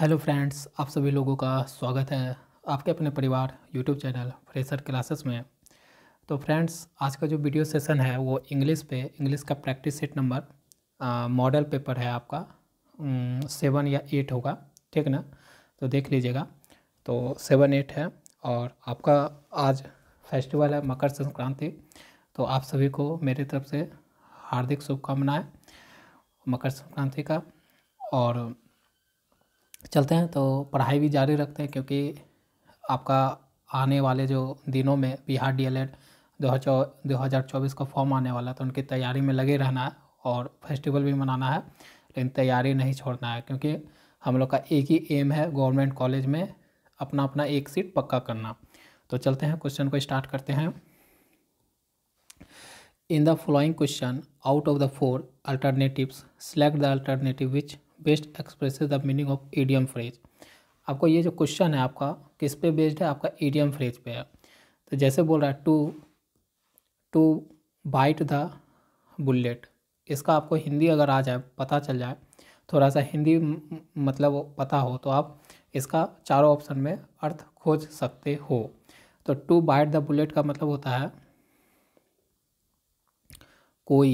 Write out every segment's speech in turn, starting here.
Hello friends आप सभी लोगों का स्वागत है आपके अपने परिवार यूट्यूब चैनल फ्रेशर क्लासेस में तो फ्रेंड्स आज का जो वीडियो सेशन है वो इंग्लिश पे इंग्लिश का practice set number model paper है आपका सेवन या एट होगा ठीक ना तो देख लीजिएगा तो सेवन एट है और आपका आज फेस्टिवल है मकर संक्रांति तो आप सभी को मेरी तरफ से हार्दिक शुभकामनाएँ मकर संक्रांति का और चलते हैं तो पढ़ाई भी जारी रखते हैं क्योंकि आपका आने वाले जो दिनों में बिहार डी एल एड दो हज़ार चौबीस का फॉर्म आने वाला है तो उनकी तैयारी में लगे रहना है और फेस्टिवल भी मनाना है लेकिन तैयारी नहीं छोड़ना है क्योंकि हम लोग का एक ही एम है गवर्नमेंट कॉलेज में अपना अपना एक सीट पक्का करना तो चलते हैं क्वेश्चन को स्टार्ट करते हैं in the following question out of the four alternatives select the alternative which best express the meaning of idiom phrase आपको ये जो क्वेश्चन है आपका किस पे बेस्ड है आपका ईडियम फ्रेज पे है तो जैसे बोल रहा है to to bite the bullet इसका आपको हिंदी अगर आ जाए पता चल जाए थोड़ा सा हिंदी मतलब पता हो तो आप इसका चारों ऑप्शन में अर्थ खोज सकते हो तो टू बाइट द बुलेट का मतलब होता है कोई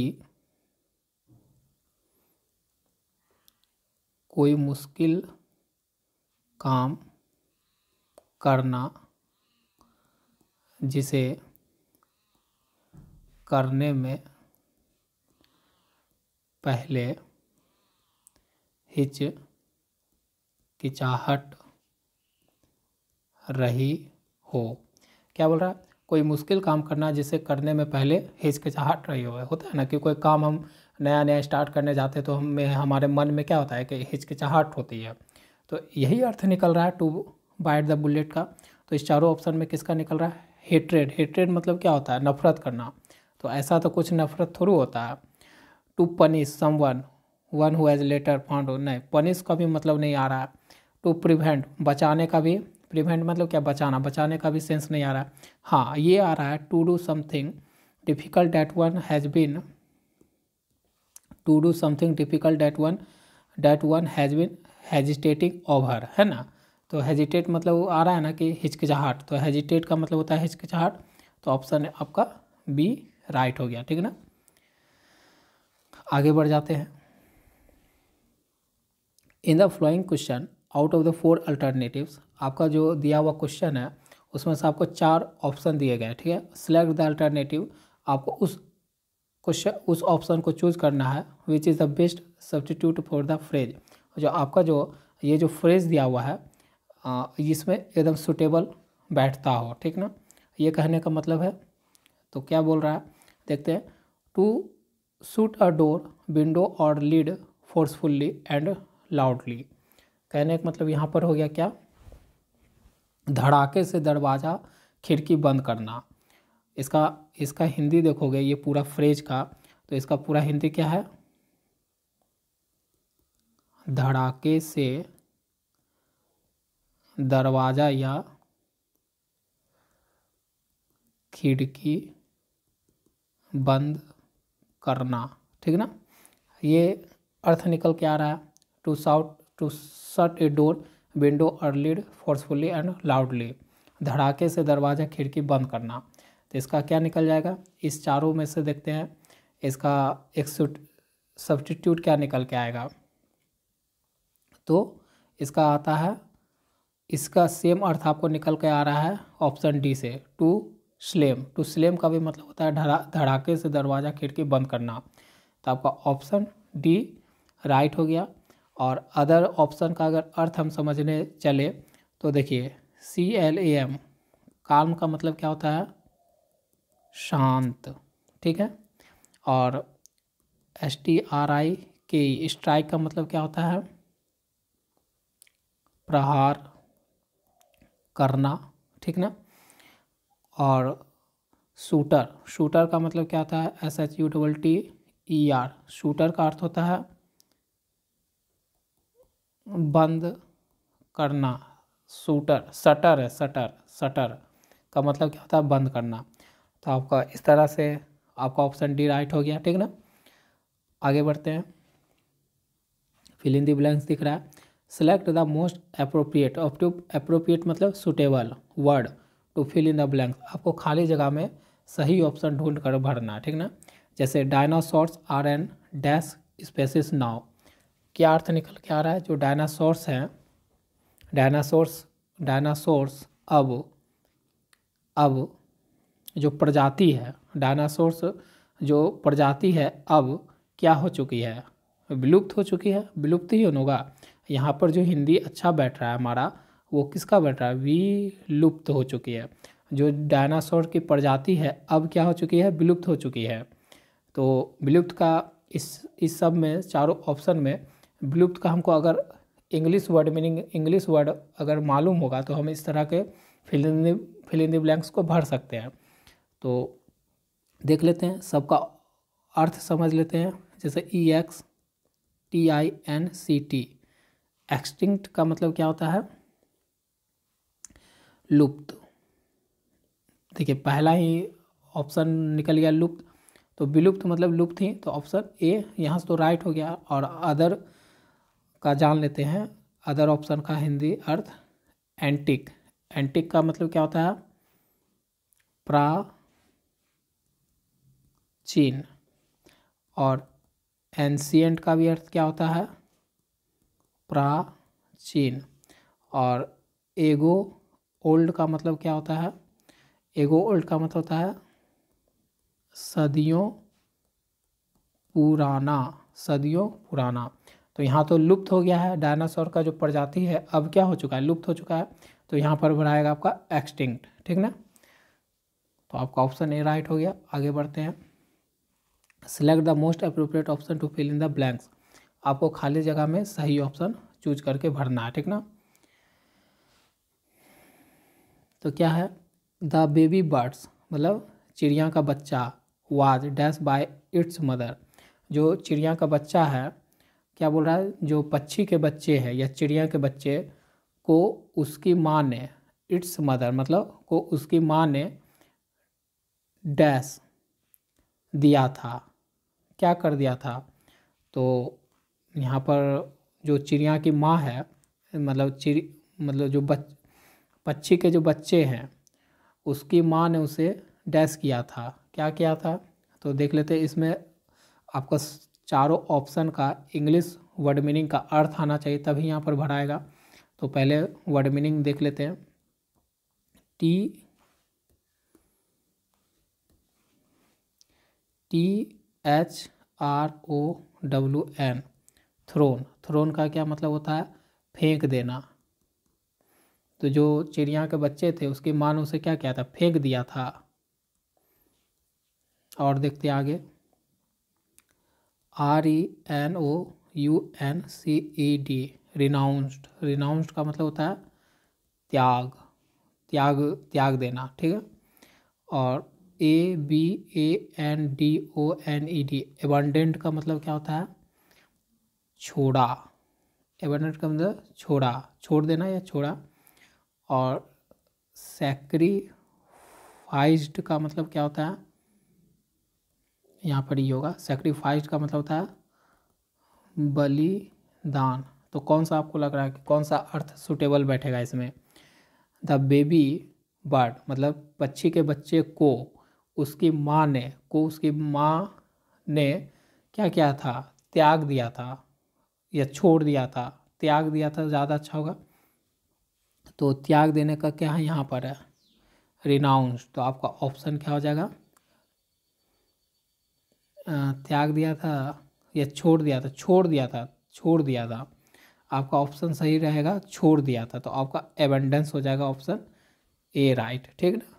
कोई मुश्किल काम करना जिसे करने में पहले हिचकिचाहट रही हो क्या बोल रहा है कोई मुश्किल काम करना जिसे करने में पहले हिचकिचाहट रही हो होता है ना कि कोई काम हम नया नया स्टार्ट करने जाते हैं तो हमें हमारे मन में क्या होता है कि हिचकिचाहट होती है तो यही अर्थ निकल रहा है टू बाइट द बुलेट का तो इस चारों ऑप्शन में किसका निकल रहा है हेट्रेड हेट्रेड मतलब क्या होता है नफ़रत करना तो ऐसा तो कुछ नफ़रत थ्रू होता है to punish someone one who as later found नहीं पनिश का भी मतलब नहीं आ रहा है टू प्रिवेंट बचाने का भी प्रिवेंट मतलब क्या बचाना बचाने का भी सेंस नहीं आ रहा है हाँ ये आ रहा है to do something difficult that one has been to do something difficult that one that one has been hesitating over है ना तो hesitate मतलब वो आ रहा है ना कि हिचकिचाहट तो hesitate का मतलब होता है हिचकिचाहट तो ऑप्शन आपका बी राइट हो गया ठीक है ना आगे बढ़ जाते हैं in the following question out of the four alternatives आपका जो दिया हुआ क्वेश्चन है उसमें से आपको चार ऑप्शन दिए गए ठीक है सिलेक्ट द अल्टरनेटिव आपको उस क्वेश्चन उस ऑप्शन को चूज करना है which is the best substitute for the phrase जो आपका जो ये जो फ्रेज दिया हुआ है इसमें एकदम सुटेबल बैठता हो ठीक ना ये कहने का मतलब है तो क्या बोल रहा है देखते हैं to suit a door window और लीड फोर्सफुल्ली एंड लाउडली कहने का मतलब यहाँ पर हो गया क्या धड़ाके से दरवाज़ा खिड़की बंद करना इसका इसका हिंदी देखोगे ये पूरा फ्रेज का तो इसका पूरा हिंदी क्या है धड़ाके से दरवाज़ा या खिड़की बंद करना ठीक ना ये अर्थ निकल के आ रहा है to shout to shut a door window or lid forcefully and loudly धड़ाके से दरवाज़ा खिड़की बंद करना तो इसका क्या निकल जाएगा इस चारों में से देखते हैं इसका एक सब्सटीट्यूट क्या निकल के आएगा तो इसका आता है इसका सेम अर्थ आपको निकल के आ रहा है ऑप्शन डी से टू स्लेम टू स्लेम का भी मतलब होता है धड़ा धड़ाके से दरवाज़ा खिड़की बंद करना तो आपका ऑप्शन डी राइट हो गया और अदर ऑप्शन का अगर अर्थ हम समझने चले तो देखिए सी एल ए एम काम का मतलब क्या होता है शांत ठीक है और एस टी आर आई के स्ट्राइक का मतलब क्या होता है प्रहार करना ठीक ना और शूटर शूटर का मतलब क्या होता है S H U double T E R shutter का अर्थ होता है बंद करना शूटर सटर है सटर सटर का मतलब क्या होता है बंद करना तो आपका इस तरह से आपका ऑप्शन डी राइट हो गया ठीक ना आगे बढ़ते हैं फिल इन दी ब्लैंक्स दिख रहा है select the most appropriate of to appropriate मतलब suitable word to fill in the blanks आपको खाली जगह में सही ऑप्शन ढूंढ कर भरना है ठीक ना जैसे dinosaurs are an dash species now क्या अर्थ निकल के आ रहा है जो डायनासोर्स हैं डायनासोर्स डायनासोर्स अब अब जो प्रजाति है डायनासोर्स जो प्रजाति है अब क्या हो चुकी है विलुप्त हो चुकी है विलुप्त ही होगा यहाँ पर जो हिंदी अच्छा बैठ रहा है हमारा वो किसका बैठ रहा है विलुप्त हो चुकी है जो डायनासोर की प्रजाति है अब क्या हो चुकी है विलुप्त हो चुकी है तो विलुप्त का इस इस सब में चारों ऑप्शन में विलुप्त का हमको अगर English word meaning English word अगर मालूम होगा तो हम इस तरह के फिल फिलिंदी ब्लैंक्स को भर सकते हैं तो देख लेते हैं सबका अर्थ समझ लेते हैं जैसे E X T I N C T extinct का मतलब क्या होता है लुप्त देखिए पहला ही ऑप्शन निकल गया लुप्त तो विलुप्त मतलब लुप्त ही तो ऑप्शन ए यहाँ से तो राइट हो गया और अदर का जान लेते हैं अदर ऑप्शन का हिंदी अर्थ एंटिक एंटिक का मतलब क्या होता है प्रा चीन और एंशियंट का भी अर्थ क्या होता है प्राचीन और एगो ओल्ड का मतलब क्या होता है एगो ओल्ड का मतलब होता है सदियों पुराना सदियों पुराना तो यहाँ तो लुप्त हो गया है डायनासोर का जो प्रजाति है अब क्या हो चुका है लुप्त हो चुका है तो यहाँ पर बनाएगा आपका एक्सटिंक्ट ठीक ना तो आपका ऑप्शन ए राइट हो गया आगे बढ़ते हैं select the most appropriate option to fill in the blanks आपको खाली जगह में सही ऑप्शन चूज करके भरना है ठीक ना तो क्या है द बेबी बर्ड्स मतलब चिड़िया का बच्चा was dash by its mother जो चिड़िया का बच्चा है क्या बोल रहा है जो पक्षी के बच्चे हैं या चिड़िया के बच्चे को उसकी माँ ने इट्स मदर मतलब को उसकी माँ ने डैश दिया था क्या कर दिया था तो यहाँ पर जो चिड़िया की माँ है मतलब चिड़ी मतलब जो बच पक्षी के जो बच्चे हैं उसकी माँ ने उसे डैश किया था क्या किया था तो देख लेते इसमें आपका चारों ऑप्शन का इंग्लिश वर्ड मीनिंग का अर्थ आना चाहिए तभी यहाँ पर भराएगा तो पहले वर्ड मीनिंग देख लेते हैं T T H R O W N thrown thrown का क्या मतलब होता है फेंक देना तो जो चिड़िया के बच्चे थे उसकी माँ ने उसे क्या किया था फेंक दिया था और देखते आगे R E N O U N C E D renounced renounced का मतलब होता है त्याग त्याग त्याग देना ठीक है और A B A N D O N E D abandoned का मतलब क्या होता है छोड़ा एबंडेंट का मतलब छोड़ा छोड़ देना या छोड़ा और सैक्रीफाइस्ड का मतलब क्या होता है यहाँ पर ये होगा सेक्रीफाइस का मतलब होता है बलिदान तो कौन सा आपको लग रहा है कि कौन सा अर्थ सुटेबल बैठेगा इसमें द बेबी बर्ड मतलब पक्षी के बच्चे को उसकी माँ ने को उसकी माँ ने क्या किया था त्याग दिया था या छोड़ दिया था त्याग दिया था ज़्यादा अच्छा होगा तो त्याग देने का क्या है यहाँ पर है रिनाउंस तो आपका ऑप्शन क्या हो जाएगा त्याग दिया था या छोड़ दिया था छोड़ दिया था छोड़ दिया था आपका ऑप्शन सही रहेगा छोड़ दिया था तो आपका एबेंडेंस हो जाएगा ऑप्शन ए राइट ठीक ना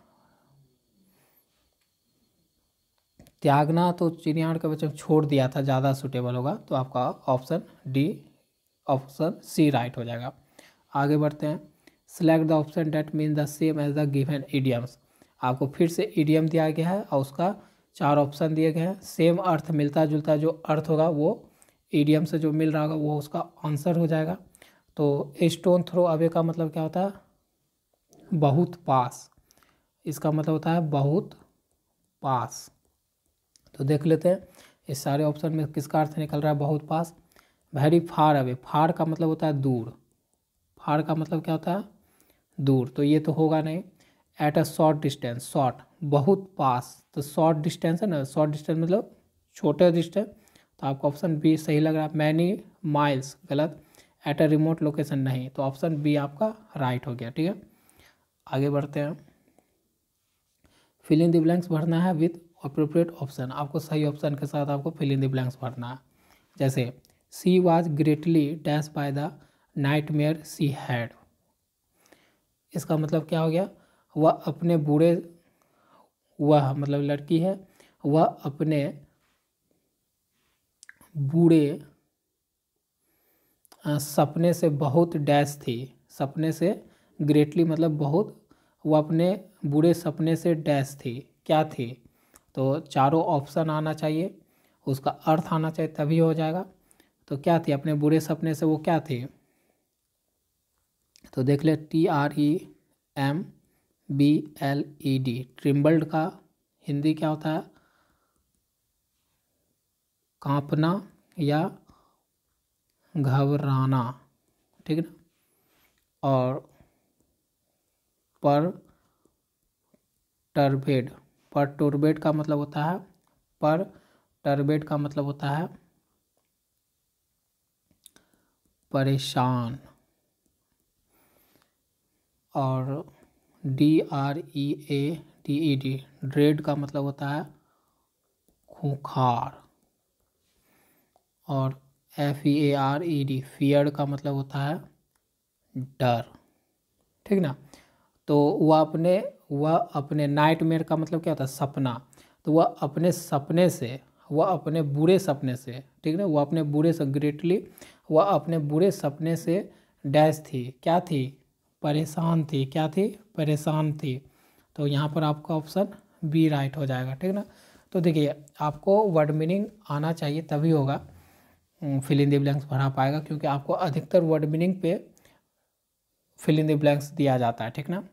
त्यागना तो चिड़ियाण का बच्चों छोड़ दिया था ज़्यादा सुटेबल होगा तो आपका option D option C right हो जाएगा आगे बढ़ते हैं select the option that mean the same as the given idioms आपको फिर से ईडियम दिया गया है और उसका चार ऑप्शन दिए गए हैं सेम अर्थ मिलता जुलता जो अर्थ होगा वो ईडियम से जो मिल रहा होगा वो उसका आंसर हो जाएगा तो स्टोन थ्रो अवे का मतलब क्या होता है बहुत पास इसका मतलब होता है बहुत पास तो देख लेते हैं इस सारे ऑप्शन में किसका अर्थ निकल रहा है बहुत पास वेरी फार अवे फार का मतलब होता है दूर फार का मतलब क्या होता है दूर तो ये तो होगा नहीं at a short distance short बहुत पास तो शॉर्ट डिस्टेंस है ना शॉर्ट डिस्टेंस मतलब छोटे डिस्टेंस तो आपको ऑप्शन बी सही लग रहा है मैनी माइल्स गलत एट अ रिमोट लोकेशन नहीं तो ऑप्शन बी आपका राइट हो गया ठीक है आगे बढ़ते हैं फिलिंग द ब्लैंक्स भरना है विथ अप्रोप्रिएट ऑप्शन आपको सही ऑप्शन के साथ आपको फिल इन द ब्लैंक्स भरना है जैसे she was greatly dash by the nightmare she had इसका मतलब क्या हो गया वह अपने बूढ़े वह मतलब लड़की है वह अपने बूढ़े सपने से बहुत डैश थी सपने से ग्रेटली मतलब बहुत वह अपने बूढ़े सपने से डैश थी क्या थी तो चारों ऑप्शन आना चाहिए उसका अर्थ आना चाहिए तभी हो जाएगा तो क्या थे अपने बुरे सपने से वो क्या थे तो देख ले T R E M B L E D trembled का हिंदी क्या होता है कांपना या घबराना ठीक ना और पर टर्बेड पर टोरबेट का मतलब होता है पर टर्बेट का मतलब होता है परेशान और D R E A D E D dread का मतलब होता है खूखार और F E A R E D fear का मतलब होता है डर ठीक ना तो वो आपने वह अपने नाइट मेयर का मतलब क्या होता है सपना तो वह अपने सपने से वह अपने बुरे सपने से ठीक है वह अपने बुरे से ग्रेटली वह अपने बुरे सपने से डैश थी क्या थी परेशान थी क्या थी परेशान थी तो यहाँ पर आपका ऑप्शन बी राइट हो जाएगा ठीक ना तो देखिए आपको वर्ड मीनिंग आना चाहिए तभी होगा फिलिंग द ब्लैंक्स भरा पाएगा क्योंकि आपको अधिकतर वर्ड मीनिंग पे फिलिंग द ब्लैंक्स दिया जाता है ठीक ना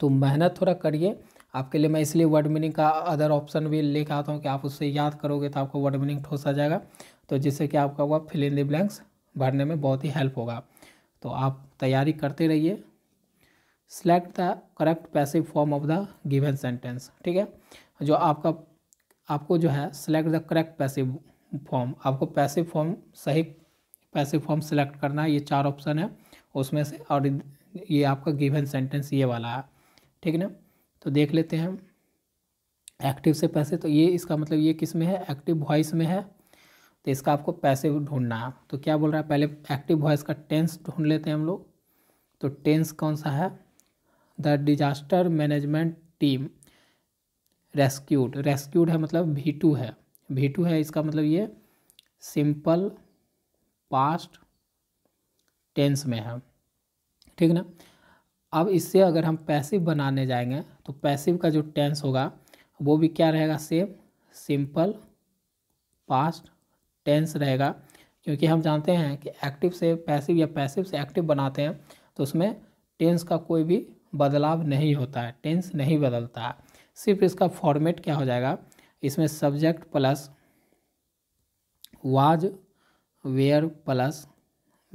तो मेहनत थोड़ा करिए आपके लिए मैं इसलिए वर्ड मीनिंग का अदर ऑप्शन भी लेकर आता हूँ कि आप उससे याद करोगे तो आपको वर्ड मीनिंग ठोसा जाएगा तो जिससे कि आपका हुआ फिल इन द ब्लैंक्स भरने में बहुत ही हेल्प होगा तो आप तैयारी करते रहिए select the correct passive form of the given sentence ठीक है जो आपका आपको जो है select the correct passive form आपको पैसिव फॉर्म सही पैसिव फॉर्म सेलेक्ट करना है ये चार ऑप्शन है उसमें से और ये आपका गिवन सेंटेंस ये वाला है ठीक है ना तो देख लेते हैं एक्टिव से पैसे तो ये इसका मतलब ये किस में है एक्टिव वॉइस में है तो इसका आपको पैसे ढूंढना है तो क्या बोल रहा है पहले एक्टिव वॉइस का टेंस ढूंढ लेते हैं हम लोग तो टेंस कौन सा है the disaster management team rescued rescued है मतलब भी टू है भी टू है इसका मतलब ये सिंपल पास्ट टेंस में है ठीक ना अब इससे अगर हम पैसिव बनाने जाएंगे तो पैसिव का जो टेंस होगा वो भी क्या रहेगा सेम सिंपल पास्ट टेंस रहेगा क्योंकि हम जानते हैं कि एक्टिव से पैसिव या पैसिव से एक्टिव बनाते हैं तो उसमें टेंस का कोई भी बदलाव नहीं होता है टेंस नहीं बदलता है सिर्फ इसका फॉर्मेट क्या हो जाएगा इसमें subject plus was were plus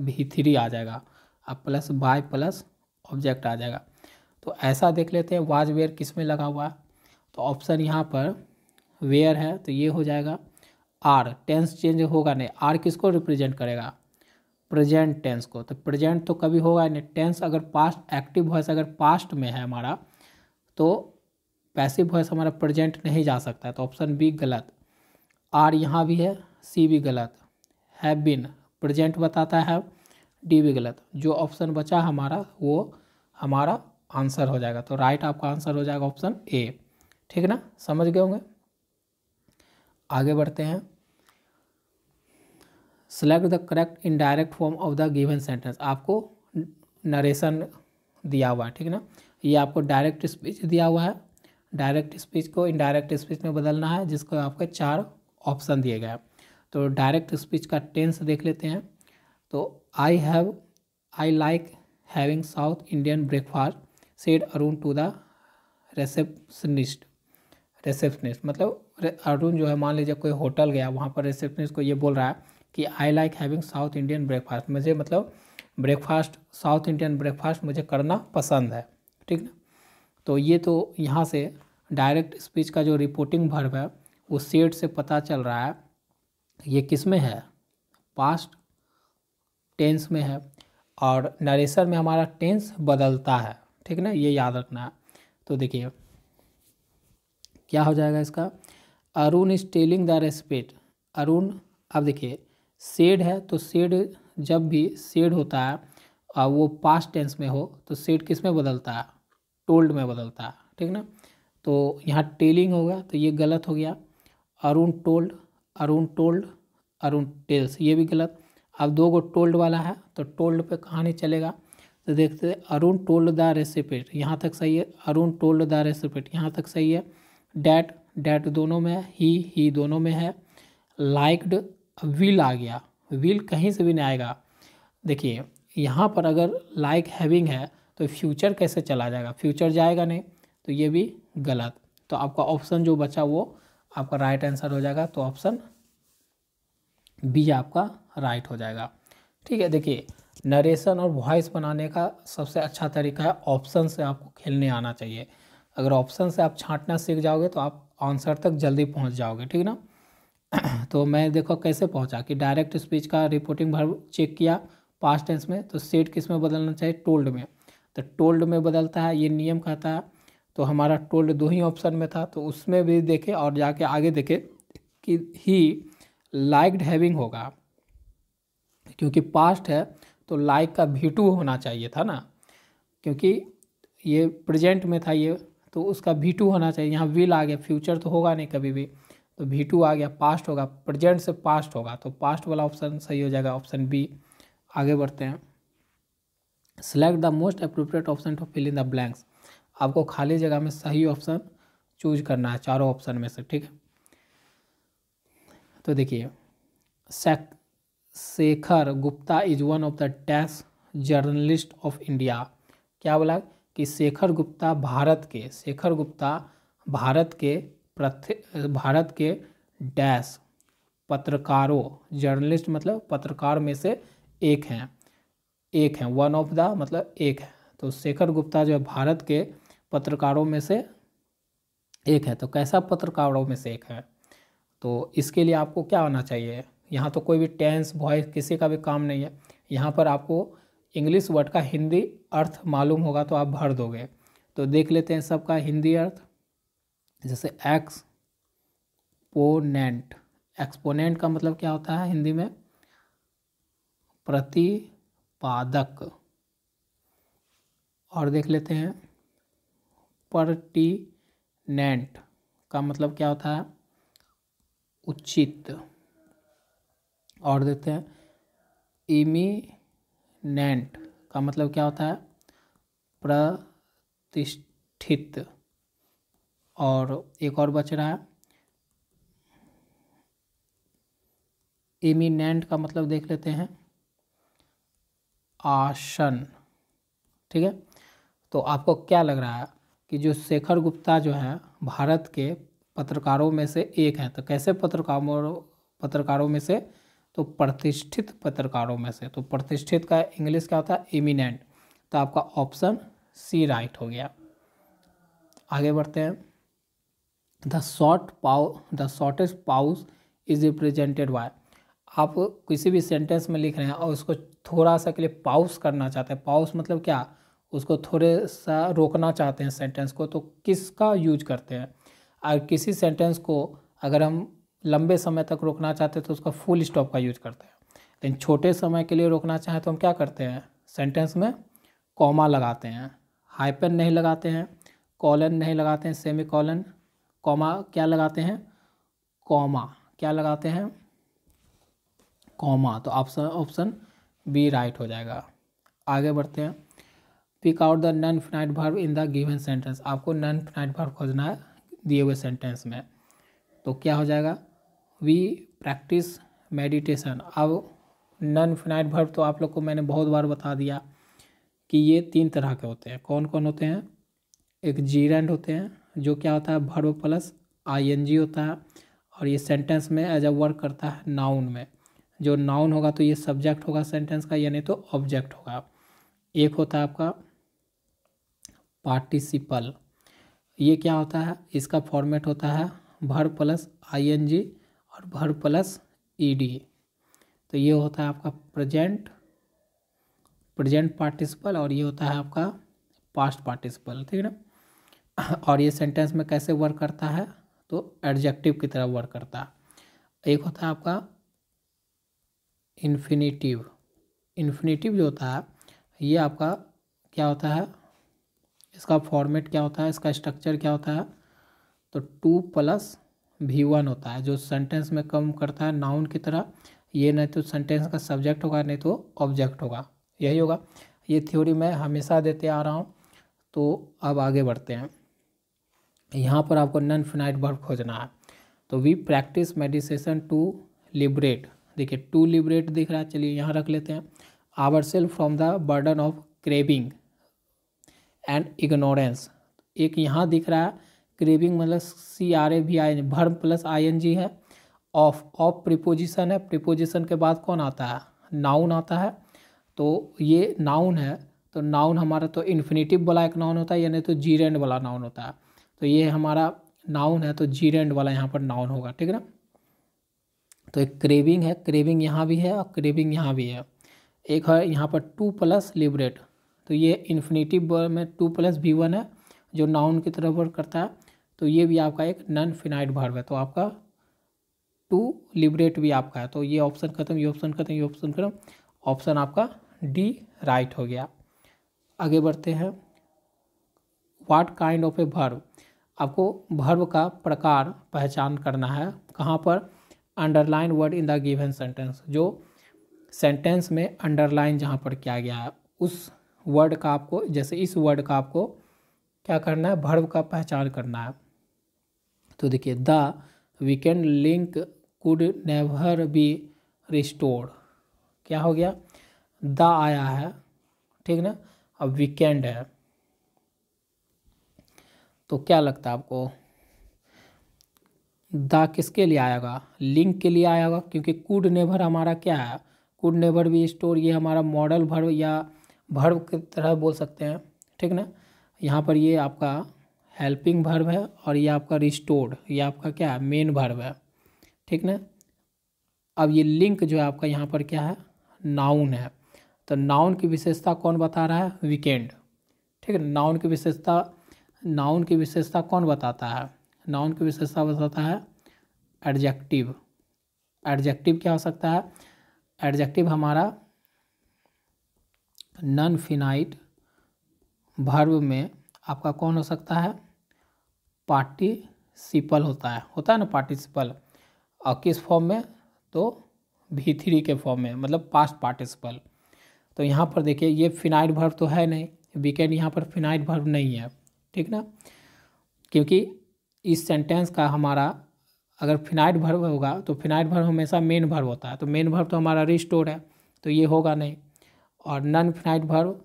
भी थ्री आ जाएगा अब प्लस बाय प्लस ऑब्जेक्ट आ जाएगा तो ऐसा देख लेते हैं वाज वेयर किस में लगा हुआ है तो ऑप्शन यहाँ पर वेयर है तो ये हो जाएगा आर टेंस चेंज होगा नहीं आर किसको रिप्रेजेंट करेगा प्रेजेंट टेंस को तो प्रेजेंट तो कभी होगा नहीं टेंस अगर पास्ट एक्टिव वॉयस अगर पास्ट में है हमारा तो पैसिव वॉयस हमारा प्रेजेंट नहीं जा सकता है तो ऑप्शन बी गलत आर यहाँ भी है सी भी गलत हैव बिन प्रेजेंट बताता है डी भी गलत जो ऑप्शन बचा हमारा वो हमारा आंसर हो जाएगा तो राइट आपका आंसर हो जाएगा ऑप्शन ए ठीक ना समझ गए होंगे आगे बढ़ते हैं select the correct indirect form of the given sentence आपको नरेशन दिया हुआ है ठीक ना ये आपको डायरेक्ट स्पीच दिया हुआ है डायरेक्ट स्पीच को इनडायरेक्ट स्पीच में बदलना है जिसको आपके चार ऑप्शन दिए गए हैं तो डायरेक्ट स्पीच का टेंस देख लेते हैं तो I have I like having South Indian breakfast said Arun to the receptionist receptionist मतलब अरुण जो है मान लीजिए कोई होटल गया वहाँ पर रिसेप्शनिस्ट को ये बोल रहा है कि I like having South Indian breakfast मुझे मतलब ब्रेकफास्ट साउथ इंडियन ब्रेकफास्ट मुझे करना पसंद है ठीक ना तो ये तो यहाँ से डायरेक्ट स्पीच का जो रिपोर्टिंग भर्व है वो सेट से पता चल रहा है ये किस में है पास्ट टेंस में है और नरेसर में हमारा टेंस बदलता है ठीक ना ये याद रखना है तो देखिए क्या हो जाएगा इसका Arun is telling the respect Arun अब देखिए सेड है तो सेड जब भी सेड होता है और वो पास्ट टेंस में हो तो सेड किस में बदलता है टोल्ड में बदलता है ठीक ना तो यहाँ टेलिंग हो गया तो ये गलत हो गया Arun told Arun told Arun tells ये भी गलत अब दो गो टोल्ड वाला है तो टोल्ड पे कहानी चलेगा तो देखते अरुण टोल्ड द रेसिपेट यहाँ तक सही है अरुण टोल्ड द रेसिपेट यहाँ तक सही है डैट डैट दोनों में है ही ही दोनों में है लाइक्ड विल आ गया विल कहीं से भी नहीं आएगा देखिए यहाँ पर अगर लाइक हैविंग है तो फ्यूचर कैसे चला जाएगा फ्यूचर जाएगा नहीं तो ये भी गलत तो आपका ऑप्शन जो बचा वो आपका राइट आंसर हो जाएगा तो ऑप्शन बी आपका राइट हो जाएगा ठीक है देखिए नरेशन और वॉइस बनाने का सबसे अच्छा तरीका है ऑप्शन से आपको खेलने आना चाहिए अगर ऑप्शन से आप छांटना सीख जाओगे तो आप आंसर तक जल्दी पहुंच जाओगे ठीक ना तो मैं देखो कैसे पहुंचा कि डायरेक्ट स्पीच का रिपोर्टिंग भर चेक किया पास्ट टेंस में तो सेट किस में बदलना चाहिए टोल्ड में तो टोल्ड में बदलता है ये नियम कहता है तो हमारा टोल्ड दो ही ऑप्शन में था तो उसमें भी देखे और जाके आगे देखे कि ही लाइक्ड हैविंग होगा क्योंकि पास्ट है तो लाइक का भी टू होना चाहिए था ना क्योंकि ये प्रेजेंट में था ये तो उसका भी टू होना चाहिए यहाँ विल आ गया फ्यूचर तो होगा नहीं कभी भी तो भी टू आ गया पास्ट होगा प्रेजेंट से पास्ट होगा तो पास्ट वाला ऑप्शन सही हो जाएगा ऑप्शन बी आगे बढ़ते हैं select the most appropriate option to fill in the blanks आपको खाली जगह में सही ऑप्शन चूज करना है चारों ऑप्शन में से ठीक है तो देखिए Shekhar Gupta is one of the tax journalist of India क्या बोला कि शेखर गुप्ता भारत के शेखर गुप्ता भारत के प्रथ भारत के डैश पत्रकारों जर्नलिस्ट मतलब पत्रकार में से एक हैं एक हैं वन ऑफ द मतलब एक है तो शेखर गुप्ता जो है भारत के पत्रकारों में से एक है तो कैसा पत्रकारों में से एक है तो इसके लिए आपको क्या होना चाहिए यहाँ तो कोई भी टेंस वॉइस किसी का भी काम नहीं है यहाँ पर आपको इंग्लिश वर्ड का हिंदी अर्थ मालूम होगा तो आप भर दोगे तो देख लेते हैं सबका हिंदी अर्थ जैसे एक्स पोनेंट एक्सपोनेंट का मतलब क्या होता है हिंदी में प्रतिपादक और देख लेते हैं पर्टिनेंट का मतलब क्या होता है उचित और देखते हैं इमिनेंट का मतलब क्या होता है प्रतिष्ठित और एक और बच रहा है इमिनेंट का मतलब देख लेते हैं आसन ठीक है तो आपको क्या लग रहा है कि जो शेखर गुप्ता जो है भारत के पत्रकारों में से एक हैं तो कैसे पत्रकारों पत्रकारों में से तो प्रतिष्ठित पत्रकारों में से तो प्रतिष्ठित का इंग्लिश क्या होता है इमिनेंट तो आपका ऑप्शन सी राइट हो गया आगे बढ़ते हैं the short pause the shortest pause is represented by आप किसी भी सेंटेंस में लिख रहे हैं और उसको थोड़ा सा के लिए पाउस करना चाहते हैं पाउस मतलब क्या उसको थोड़े सा रोकना चाहते हैं सेंटेंस को तो किसका यूज करते हैं और किसी सेंटेंस को अगर हम लंबे समय तक रोकना चाहते हैं तो उसका फुल स्टॉप का यूज करते हैं लेकिन छोटे समय के लिए रोकना चाहें तो हम क्या करते हैं सेंटेंस में कॉमा लगाते हैं हाइपन नहीं लगाते हैं कॉलन नहीं लगाते हैं सेमी कॉलन कॉमा क्या लगाते हैं कॉमा क्या लगाते हैं कॉमा तो ऑप्शन ऑप्शन बी राइट हो जाएगा आगे बढ़ते हैं pick out the non finite verb in the given sentence आपको नन फिनाइट भर्व खोजना है दिए हुए सेंटेंस में तो क्या हो जाएगा वी प्रैक्टिस मेडिटेशन अब नन फिनाइट भर्व तो आप लोग को मैंने बहुत बार बता दिया कि ये तीन तरह के होते हैं कौन कौन होते हैं एक जीरेंड होते हैं जो क्या होता है भर्व प्लस आईएनजी होता है और ये सेंटेंस में एज अ वर्क करता है नाउन में जो नाउन होगा तो ये सब्जेक्ट होगा सेंटेंस का यानी तो ऑब्जेक्ट होगा एक होता है आपका पार्टिसिपल ये क्या होता है इसका फॉर्मेट होता है भर प्लस आईएनजी और भर plus E e D e। तो ये होता है आपका प्रेजेंट प्रेजेंट पार्टिसिपल और ये होता है आपका पास्ट पार्टिसिपल ठीक है ना और ये सेंटेंस में कैसे वर्क करता है तो एडजेक्टिव की तरह वर्क करता है एक होता है आपका इन्फिनिटिव इन्फिनिटिव जो होता है ये आपका क्या होता है इसका फॉर्मेट क्या होता है इसका स्ट्रक्चर क्या होता है तो टू प्लस भी वन होता है जो सेंटेंस में कम करता है नाउन की तरह ये नहीं तो सेंटेंस का सब्जेक्ट होगा नहीं तो ऑब्जेक्ट होगा यही होगा ये थ्योरी मैं हमेशा देते आ रहा हूँ तो अब आगे बढ़ते हैं यहाँ पर आपको नन फिनाइट वर्ब खोजना है तो we practice meditation to liberate देखिए टू लिबरेट दिख रहा है चलिए यहाँ रख लेते हैं our self from the burden of craving and ignorance एक यहाँ दिख रहा है क्रेविंग मतलब C R A V I N verb plus I N G है ऑफ ऑफ प्रिपोजिशन है प्रिपोजिशन के बाद कौन आता है नाउन आता है तो ये नाउन है तो नाउन हमारा तो इन्फिनेटिव वाला एक नाउन होता है यानी तो जीरेंड वाला नाउन होता है तो ये हमारा नाउन है तो जीरेंड वाला यहाँ पर नाउन होगा ठीक है तो एक क्रेविंग है क्रेविंग यहाँ भी है और क्रेविंग यहाँ भी है एक है यहाँ पर टू प्लस लिबरेट तो ये इन्फिनेटिव में टू प्लस वी वन है जो नाउन की तरफ वर्क करता है तो ये भी आपका एक नन फिनाइट भर्व है तो आपका टू लिबरेट भी आपका है तो ये ऑप्शन खत्म ये ऑप्शन खत्म ये ऑप्शन खत्म ऑप्शन आपका डी राइट हो गया आगे बढ़ते हैं what kind of a verb आपको भर्व का प्रकार पहचान करना है कहाँ पर underline word in the given sentence जो सेंटेंस में अंडरलाइन जहाँ पर किया गया है उस वर्ड का आपको जैसे इस वर्ड का आपको क्या करना है भर्व का पहचान करना है तो देखिए the weakened link could never be restore क्या हो गया द आया है ठीक ना अब वीकेंड है तो क्या लगता है आपको द किसके लिए आएगा लिंक के लिए आएगा क्योंकि कुड नेवर हमारा क्या है कुड नेवर भी स्टोर ये हमारा मॉडल भर या भर्व की तरह बोल सकते हैं ठीक ना यहाँ पर ये आपका हेल्पिंग भर्व है और ये आपका रिस्टोर्ड ये आपका क्या है मेन भर्व है ठीक ना अब ये लिंक जो है आपका यहाँ पर क्या है नाउन है तो नाउन की विशेषता कौन बता रहा है वीकेंड ठीक है नाउन की विशेषता नाउन की विशेषता कौन बताता है नाउन की विशेषता बताता है एडजेक्टिव एडजेक्टिव क्या हो सकता है एडजेक्टिव हमारा नन फिनाइट भर्व में आपका कौन हो सकता है पार्टिसिपल होता है होता है ना पार्टिसिपल और किस फॉर्म में तो भी थ्री के फॉर्म में मतलब पास्ट पार्टिसिपल तो यहाँ पर देखिए ये फिनाइट भर्व तो है नहीं वीकेंड यहाँ पर फिनाइट भर्व नहीं है ठीक ना क्योंकि इस सेंटेंस का हमारा अगर फिनाइट भर्व होगा तो फिनाइट भर्व हमेशा मेन भर्व होता है तो मेन भर्व तो हमारा रिस्टोर है तो ये होगा नहीं और नन फिनाइट भर्व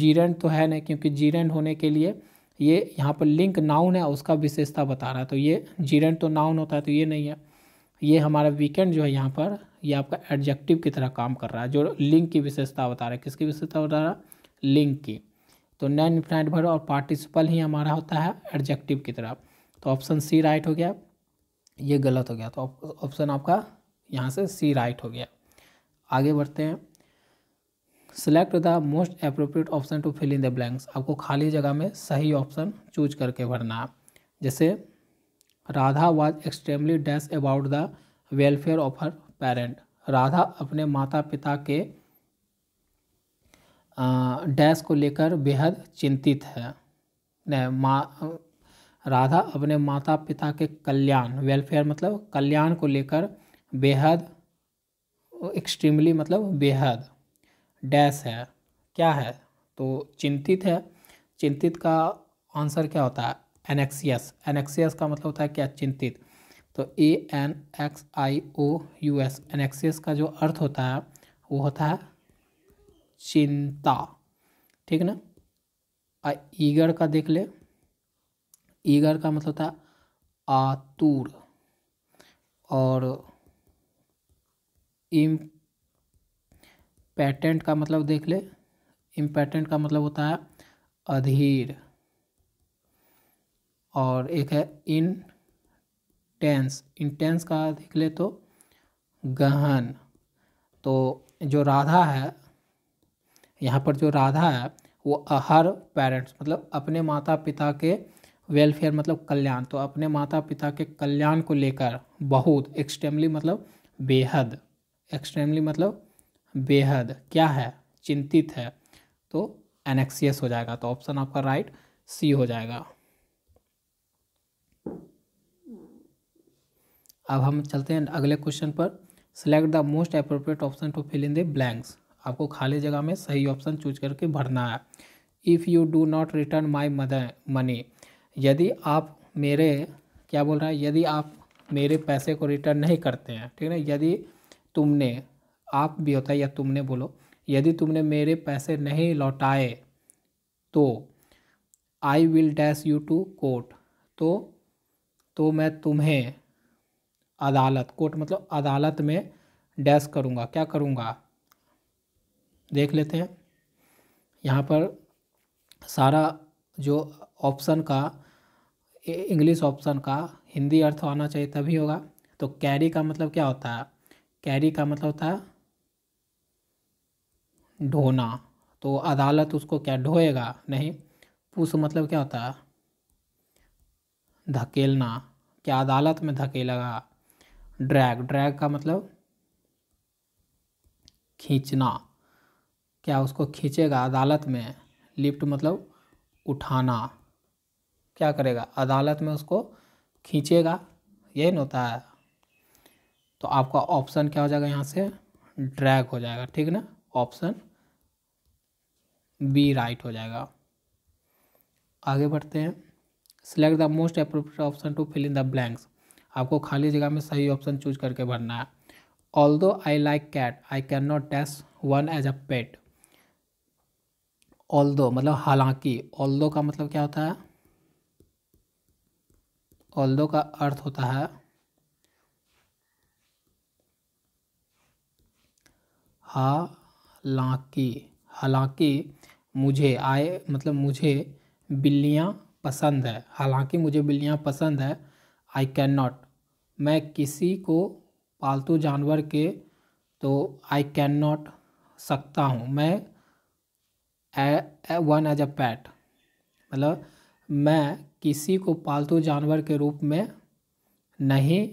जीरन तो है नहीं क्योंकि जीरन होने के लिए ये यहाँ पर लिंक नाउन है उसका विशेषता बता रहा है तो ये जीरन तो नाउन होता है तो ये नहीं है ये हमारा वीकेंड जो है यहाँ पर ये आपका एडजेक्टिव की तरह काम कर रहा है जो लिंक की विशेषता बता रहा है किसकी विशेषता बता रहा है लिंक की तो नैन इन्फिनाइट भर और पार्टिसिपल ही हमारा होता है एडजेक्टिव की तरह तो ऑप्शन सी राइट हो गया ये गलत हो गया तो ऑप्शन आपका यहाँ से सी राइट हो गया आगे बढ़ते हैं select the most appropriate option to fill in the blanks आपको खाली जगह में सही ऑप्शन चूज करके भरना जैसे Radha was extremely dash about the welfare of her parent Radha अपने माता पिता के डैश को लेकर बेहद चिंतित है मा राधा अपने माता पिता के कल्याण वेलफेयर मतलब कल्याण को लेकर बेहद एक्सट्रीमली मतलब बेहद डैश है क्या है तो चिंतित है चिंतित का आंसर क्या होता है एनेक्सियस एनेक्सियस का मतलब होता है क्या चिंतित तो A N X I O U S anxious का जो अर्थ होता है वो होता है चिंता ठीक ना आ ईगर का देख ले ईगर का मतलब होता है आतुर और इम पैटेंट का मतलब देख ले इम्पैटेंट का मतलब होता है अधीर और एक है इन टेंस इन टेंस का देख ले तो गहन तो जो राधा है यहाँ पर जो राधा है वो हर पेरेंट्स मतलब अपने माता पिता के वेलफेयर मतलब कल्याण तो अपने माता पिता के कल्याण को लेकर बहुत एक्सट्रीमली मतलब बेहद एक्सट्रीमली मतलब बेहद क्या है चिंतित है तो एनेक्सियस हो जाएगा तो ऑप्शन आपका राइट सी हो जाएगा अब हम चलते हैं अगले क्वेश्चन पर select the most appropriate option to fill in the blanks आपको खाली जगह में सही ऑप्शन चूज करके भरना है if you do not return my mother money यदि आप मेरे क्या बोल रहा है यदि आप मेरे पैसे को रिटर्न नहीं करते हैं ठीक है यदि तुमने आप भी होता है या तुमने बोलो यदि तुमने मेरे पैसे नहीं लौटाए तो I will dash you to court तो तो मैं तुम्हें अदालत कोर्ट मतलब अदालत में डैश करूँगा क्या करूँगा देख लेते हैं यहाँ पर सारा जो ऑप्शन का इंग्लिश ऑप्शन का हिंदी अर्थ आना चाहिए तभी होगा तो कैरी का मतलब क्या होता है कैरी का मतलब होता है ढोना तो अदालत उसको क्या ढोएगा नहीं पुश मतलब क्या होता है धकेलना क्या अदालत में धकेलेगा ड्रैग ड्रैग का मतलब खींचना क्या उसको खींचेगा अदालत में लिफ्ट मतलब उठाना क्या करेगा अदालत में उसको खींचेगा यही ना होता है तो आपका ऑप्शन क्या हो जाएगा यहाँ से ड्रैग हो जाएगा ठीक ना ऑप्शन बी राइट हो जाएगा आगे बढ़ते हैं select the most appropriate option to fill in the blanks आपको खाली जगह में सही ऑप्शन चूज करके भरना है although I like cat I can not dash one as a pet although मतलब हालांकि ऑल दो का मतलब क्या होता है ऑल दो का अर्थ होता है हालांकि हालांकि मुझे आए मतलब मुझे बिल्लियाँ पसंद है हालांकि मुझे बिल्लियाँ पसंद है आई कैन नॉट मैं किसी को पालतू जानवर के तो आई कैन नॉट सकता हूँ मैं वन एज अ पैट मतलब मैं किसी को पालतू जानवर के रूप में नहीं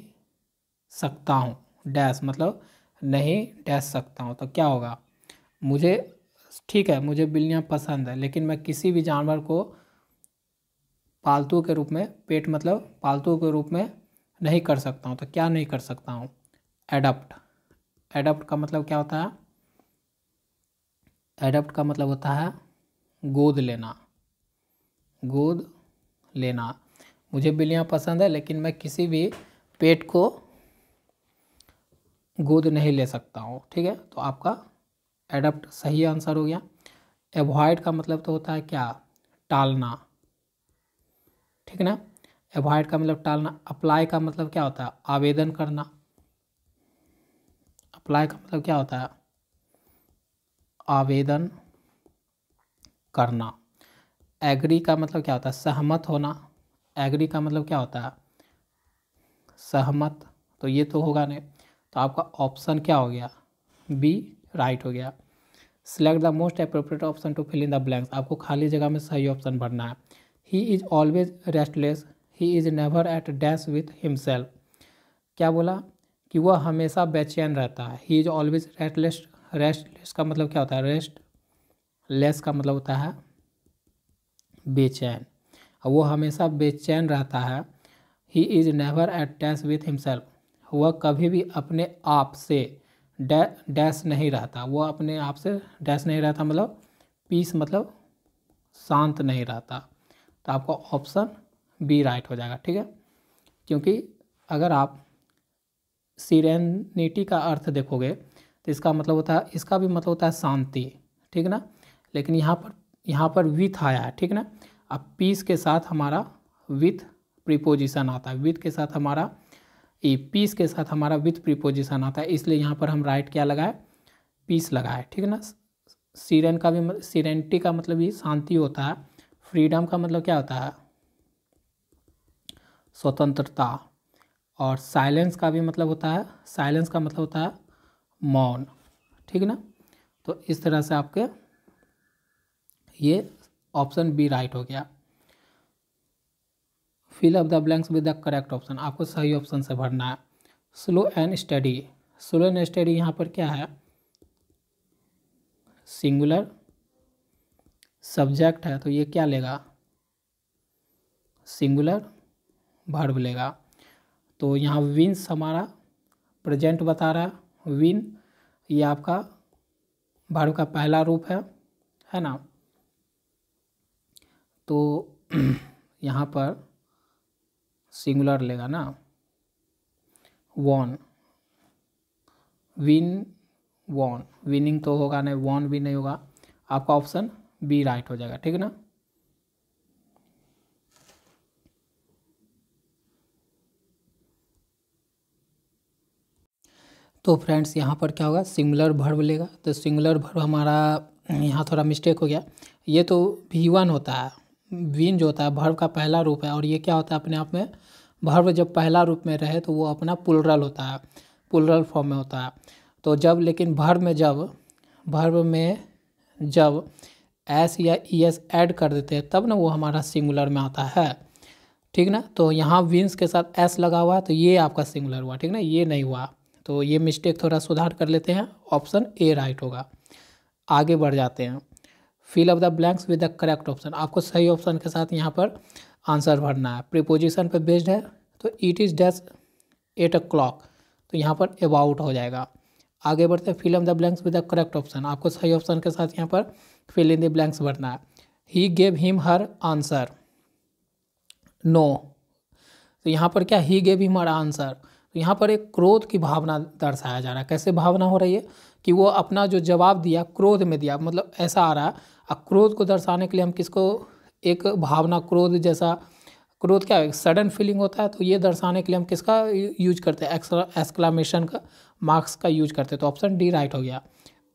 सकता हूँ डैश मतलब नहीं डैश सकता हूँ तो क्या होगा मुझे ठीक है मुझे बिल्लियाँ पसंद है लेकिन मैं किसी भी जानवर को पालतू के रूप में पेट मतलब पालतू के रूप में नहीं कर सकता हूँ तो क्या नहीं कर सकता हूँ एडप्ट एडप्ट का मतलब क्या होता है एडप्ट का मतलब होता है गोद लेना गोद लेना मुझे बिल्लियाँ पसंद है लेकिन मैं किसी भी पेट को गोद नहीं ले सकता हूँ ठीक है तो आपका एडप्ट सही आंसर हो गया एवॉयड का मतलब तो होता है क्या टालना ठीक ना एवॉयड का मतलब टालना अप्लाई का मतलब क्या होता है आवेदन करना अप्लाई का मतलब क्या होता है आवेदन करना एग्री का मतलब क्या होता है सहमत होना एग्री का मतलब क्या होता है सहमत तो ये तो होगा नहीं तो आपका ऑप्शन क्या हो गया बी राइट हो गया select the most appropriate option to fill in the blanks आपको खाली जगह में सही ऑप्शन भरना है he is always restless he is never at dash with himself क्या बोला कि वह हमेशा बेचैन रहता है he is always restless restless का मतलब क्या होता है रेस्ट लेस का मतलब होता है बेचैन वो हमेशा बेचैन रहता है he is never at dash with himself वह कभी भी अपने आप से डै डैश नहीं रहता वो अपने आप से डैश नहीं रहता मतलब पीस मतलब शांत नहीं रहता तो आपका ऑप्शन बी राइट हो जाएगा ठीक है क्योंकि अगर आप सीरेनिटी का अर्थ देखोगे तो इसका मतलब होता है इसका भी मतलब होता है शांति ठीक ना लेकिन यहाँ पर यहाँ पर विथ आया है ठीक ना अब पीस के साथ हमारा विथ प्रीपोजिशन आता है विथ के साथ हमारा ए पीस के साथ हमारा विथ प्रीपोजिशन आता है इसलिए यहाँ पर हम राइट क्या लगाए पीस लगाए ठीक है ना सीरेन का भी सीरेंटी का मतलब ही शांति होता है फ्रीडम का मतलब क्या होता है स्वतंत्रता और साइलेंस का भी मतलब होता है साइलेंस का मतलब होता है मौन ठीक है ना तो इस तरह से आपके ये ऑप्शन बी राइट हो गया fill up the blanks with the correct option आपको सही ऑप्शन से भरना है slow and steady slow and steady यहाँ पर क्या है सिंगुलर सब्जेक्ट है तो ये क्या लेगा सिंगुलर भर्व लेगा तो यहाँ विंस हमारा प्रेजेंट बता रहा है विन ये आपका भर्व का पहला रूप है है ना तो यहाँ पर सिंगुलर लेगा ना वन विन वन विनिंग तो होगा नहीं वन भी नहीं होगा आपका ऑप्शन बी राइट हो जाएगा ठीक है ना तो फ्रेंड्स यहाँ पर क्या होगा सिंगुलर भर्व लेगा तो सिंगुलर भर्व हमारा यहाँ थोड़ा मिस्टेक हो गया ये तो वी वन होता है वीन जो होता है भर्व का पहला रूप है और ये क्या होता है अपने आप में भर्व जब पहला रूप में रहे तो वो अपना पुलरल होता है पुलरल फॉर्म में होता है तो जब लेकिन भर्व में जब भर्व में जब एस या ई एस एड कर देते हैं तब ना वो हमारा सिंगुलर में आता है ठीक ना तो यहाँ विंस के साथ एस लगा हुआ है तो ये आपका सिंगुलर हुआ ठीक ना ये नहीं हुआ तो ये मिस्टेक थोड़ा सुधार कर लेते हैं ऑप्शन ए राइट होगा आगे बढ़ जाते हैं fill up the blanks with the correct option आपको सही ऑप्शन के साथ यहाँ पर आंसर भरना है प्रीपोजिशन पर बेस्ड है तो it is dash at o'clock तो यहाँ पर अबाउट हो जाएगा आगे बढ़ते हैं fill in the blanks with the correct option आपको सही ऑप्शन के साथ यहाँ पर फिल इन द ब्लैंक्स भरना है he gave him her answer no तो यहाँ पर क्या he gave him her answer तो यहाँ पर एक क्रोध की भावना दर्शाया जा रहा है कैसे भावना हो रही है कि वो अपना जो जवाब दिया क्रोध में दिया मतलब ऐसा आ रहा है क्रोध को दर्शाने के लिए हम किसको एक भावना क्रोध जैसा क्रोध क्या है सडन फीलिंग होता है तो ये दर्शाने के लिए हम किसका यूज करते हैं एक्सक्लामेशन का मार्क्स का यूज करते हैं तो ऑप्शन डी राइट हो गया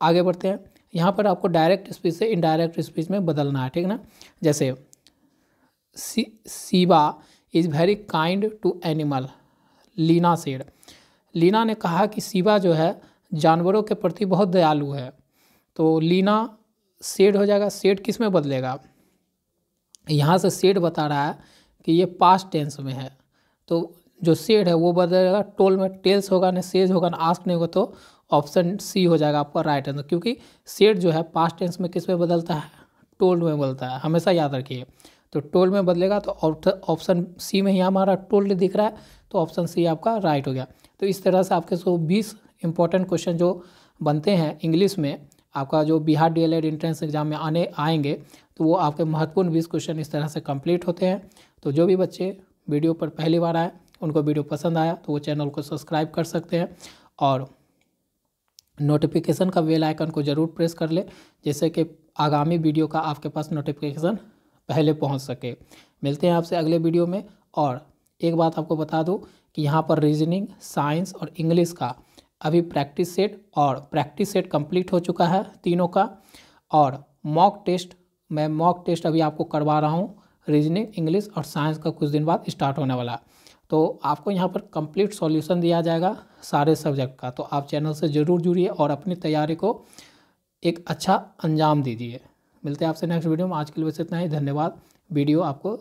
आगे बढ़ते हैं यहाँ पर आपको डायरेक्ट स्पीच से इनडायरेक्ट स्पीच में बदलना है ठीक ना जैसे Seeba is very kind to animal Leena said Leena ने कहा कि सीबा जो है जानवरों के प्रति बहुत दयालु है तो लीना सेड हो जाएगा सेड किस में बदलेगा यहाँ से सेड बता रहा है कि ये पास्ट टेंस में है तो जो सेड है वो बदलेगा टोल में टेल्स होगा ना सेज होगा ना आस्क नहीं होगा तो ऑप्शन सी हो जाएगा आपका राइट आंसर क्योंकि सेड जो है पास्ट टेंस में किस में बदलता है टोल में बदलता है हमेशा याद रखिए तो टोल में बदलेगा तो ऑप्शन सी में ही हमारा टोल दिख रहा है तो ऑप्शन सी आपका राइट हो गया तो इस तरह से आपके सो बीस इंपॉर्टेंट क्वेश्चन जो बनते हैं इंग्लिश में आपका जो Bihar D Ed entrance exam में आने आएंगे तो वो आपके महत्वपूर्ण बीस क्वेश्चन इस तरह से कंप्लीट होते हैं तो जो भी बच्चे वीडियो पर पहली बार आए उनको वीडियो पसंद आया तो वो चैनल को सब्सक्राइब कर सकते हैं और नोटिफिकेशन का बेल आइकन को ज़रूर प्रेस कर ले जैसे कि आगामी वीडियो का आपके पास नोटिफिकेशन पहले पहुँच सके मिलते हैं आपसे अगले वीडियो में और एक बात आपको बता दूँ कि यहाँ पर रीजनिंग साइंस और इंग्लिश का अभी प्रैक्टिस सेट और प्रैक्टिस सेट कंप्लीट हो चुका है तीनों का और मॉक टेस्ट मैं मॉक टेस्ट अभी आपको करवा रहा हूँ रीजनिंग इंग्लिश और साइंस का कुछ दिन बाद स्टार्ट होने वाला तो आपको यहाँ पर कंप्लीट सॉल्यूशन दिया जाएगा सारे सब्जेक्ट का तो आप चैनल से ज़रूर जुड़िए और अपनी तैयारी को एक अच्छा अंजाम दीजिए मिलते हैं आपसे नेक्स्ट वीडियो में आज के लिए बस इतना ही धन्यवाद वीडियो आपको